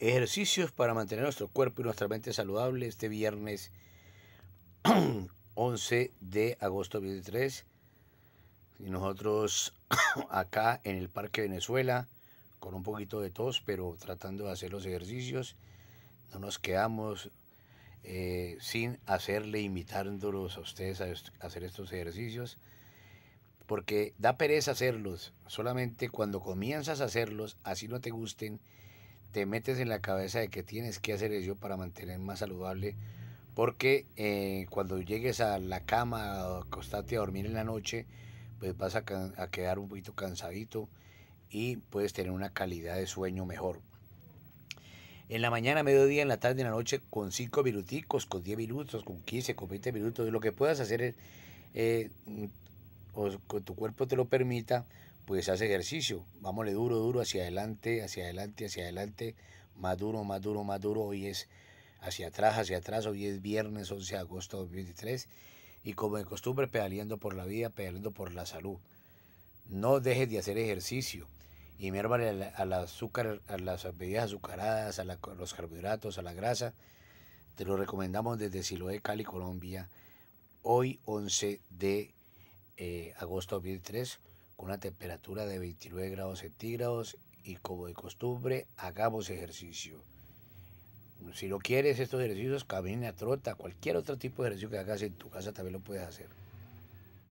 Ejercicios para mantener nuestro cuerpo y nuestra mente saludable este viernes 11 de agosto 23. Y nosotros acá en el Parque Venezuela, con un poquito de tos, pero tratando de hacer los ejercicios, no nos quedamos eh, sin hacerle, invitándolos a ustedes a, hacer estos ejercicios, porque da pereza hacerlos, solamente cuando comienzas a hacerlos, así no te gusten, te metes en la cabeza de que tienes que hacer eso para mantener más saludable, porque eh, cuando llegues a la cama o acostarte a dormir en la noche, pues vas a, quedar un poquito cansadito y puedes tener una calidad de sueño mejor. En la mañana, mediodía, en la tarde, en la noche, con 5 minuticos, con 10 minutos, con 15, con 20 minutos, lo que puedas hacer es eh, o que tu cuerpo te lo permita, pues haz ejercicio. Vámosle duro, duro, hacia adelante, hacia adelante, hacia adelante, más duro, más duro, más duro. Hoy es hacia atrás, hacia atrás. Hoy es viernes 11 de agosto de 2023. Y como de costumbre, pedaleando por la vida, pedaleando por la salud. No dejes de hacer ejercicio. Y miérvale al, azúcar, a las bebidas azucaradas, a, los carbohidratos, a la grasa. Te lo recomendamos desde Siloé, Cali, Colombia. Hoy 11 de eh, agosto 2003 con una temperatura de 29 grados centígrados y como de costumbre hagamos ejercicio. Si no quieres estos ejercicios, camina, trota, cualquier otro tipo de ejercicio que hagas en tu casa también lo puedes hacer.